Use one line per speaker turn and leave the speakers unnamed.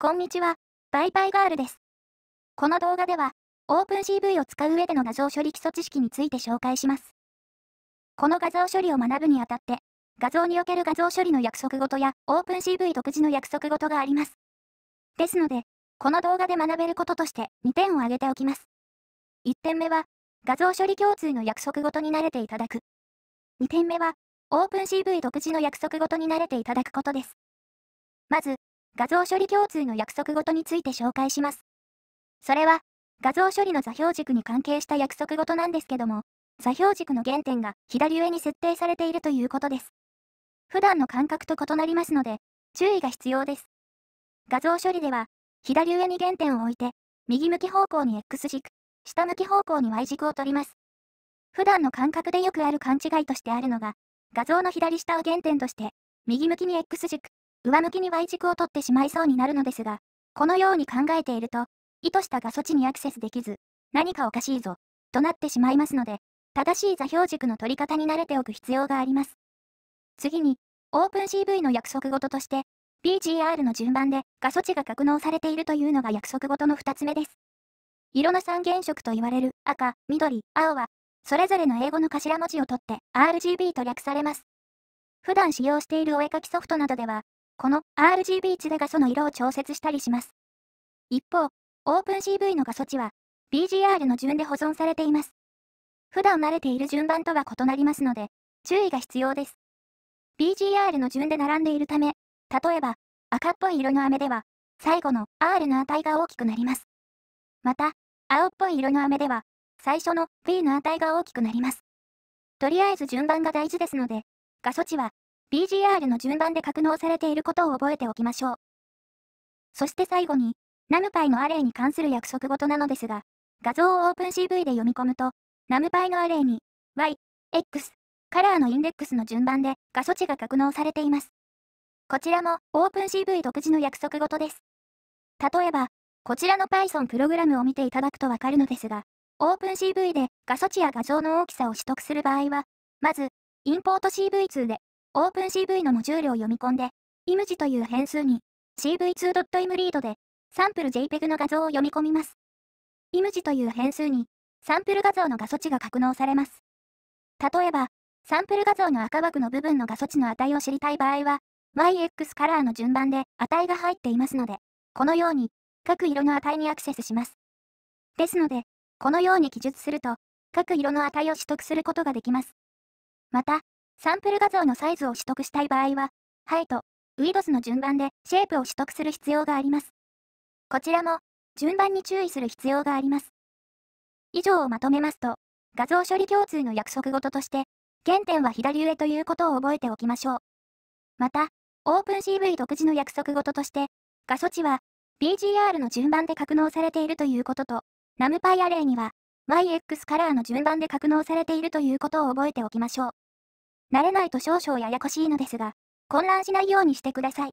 こんにちは、バイバイガールです。この動画では、OpenCV を使う上での画像処理基礎知識について紹介します。この画像処理を学ぶにあたって、画像における画像処理の約束事や OpenCV 独自の約束事があります。ですので、この動画で学べることとして2点を挙げておきます。1点目は、画像処理共通の約束事に慣れていただく。2点目は、OpenCV 独自の約束事に慣れていただくことです。まず、画像処理共通の約束ごとについて紹介します。それは、画像処理の座標軸に関係した約束ごとなんですけども、座標軸の原点が左上に設定されているということです。普段の感覚と異なりますので、注意が必要です。画像処理では、左上に原点を置いて、右向き方向に X 軸、下向き方向に Y 軸を取ります。普段の感覚でよくある勘違いとしてあるのが、画像の左下を原点として、右向きに X 軸、上向きに Y 軸を取ってしまいそうになるのですが、このように考えていると、意図した画素値にアクセスできず、何かおかしいぞ、となってしまいますので、正しい座標軸の取り方に慣れておく必要があります。次に、OpenCV の約束事として、p g r の順番で画素値が格納されているというのが約束事の2つ目です。色の三原色と言われる赤、緑、青は、それぞれの英語の頭文字を取って RGB と略されます。普段使用しているお絵かきソフトなどでは、この RGB 値で画素の色を調節したりします。一方、OpenCV の画素値は BGR の順で保存されています。普段慣れている順番とは異なりますので、注意が必要です。BGR の順で並んでいるため、例えば赤っぽい色の飴では、最後の R の値が大きくなります。また、青っぽい色の飴では、最初の V の値が大きくなります。とりあえず順番が大事ですので、画素値は BGR の順番で格納されていることを覚えておきましょう。そして最後に、ナムパイのアレイに関する約束事なのですが、画像を OpenCV で読み込むと、ナムパイのアレイに、y、x、カラーのインデックスの順番で画素値が格納されています。こちらも OpenCV 独自の約束事です。例えば、こちらの Python プログラムを見ていただくとわかるのですが、OpenCV で画素値や画像の大きさを取得する場合は、まず、インポート CV2 でオープン c v のモジュールを読み込んで、img という変数に cv2.imread でサンプル JPEG の画像を読み込みます。img という変数にサンプル画像の画素値が格納されます。例えば、サンプル画像の赤枠の部分の画素値の値を知りたい場合は、yx カラーの順番で値が入っていますので、このように各色の値にアクセスします。ですので、このように記述すると、各色の値を取得することができます。また、サンプル画像のサイズを取得したい場合は、ハイとウィドスの順番でシェイプを取得する必要があります。こちらも順番に注意する必要があります。以上をまとめますと、画像処理共通の約束事として、原点は左上ということを覚えておきましょう。また、OpenCV 独自の約束事として、画素値は BGR の順番で格納されているということと、NumPy アレイには YX カラーの順番で格納されているということを覚えておきましょう。慣れないと少々ややこしいのですが、混乱しないようにしてください。